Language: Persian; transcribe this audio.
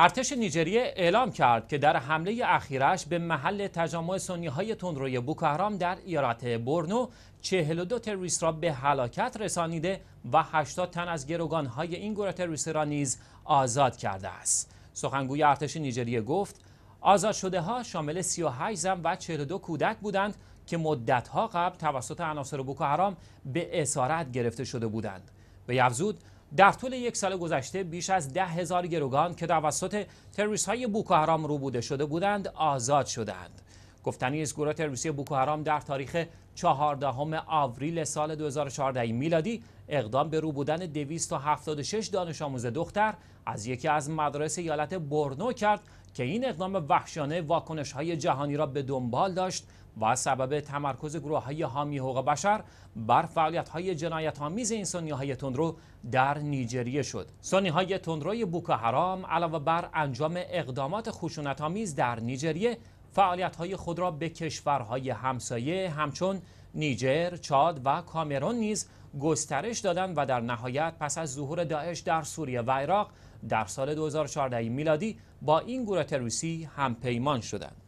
ارتش نیجریه اعلام کرد که در حمله اخیرش به محل تجمع سنی های تندروی بوکهرام در ایالت برنو 42 تروریست را به هلاکت رسانیده و 80 تن از گروگان های این گروه تروریستی را نیز آزاد کرده است. سخنگوی ارتش نیجریه گفت آزاد شده ها شامل 38 زن و 42 کودک بودند که ها قبل توسط عناصر بوکهرام به اسارت گرفته شده بودند. به یفزود در طول یک سال گذشته بیش از ده هزار گروگان که توسط تروریست های بوکو رو بوده شده بودند آزاد شدند. گفتنی از گروه تروریستی بوکو در تاریخ 14 آوریل سال 2014 میلادی اقدام به رو بودن 276 دانش آموز دختر از یکی از مدارس ایالت برنو کرد که این اقدام وحشیانه واکنش های جهانی را به دنبال داشت و سبب تمرکز گروه های حامی حقوق بشر بر فعالیت های جنایت این سنی های تندرو در نیجریه شد. سنی های تندروی بوکو علاوه بر انجام اقدامات خشونت آمیز در نیجریه فعالیت‌های خود را به کشورهای همسایه همچون نیجر، چاد و کامرون نیز گسترش دادند و در نهایت پس از ظهور داعش در سوریه و عراق در سال 2014 میلادی با این گروه هم همپیمان شدند.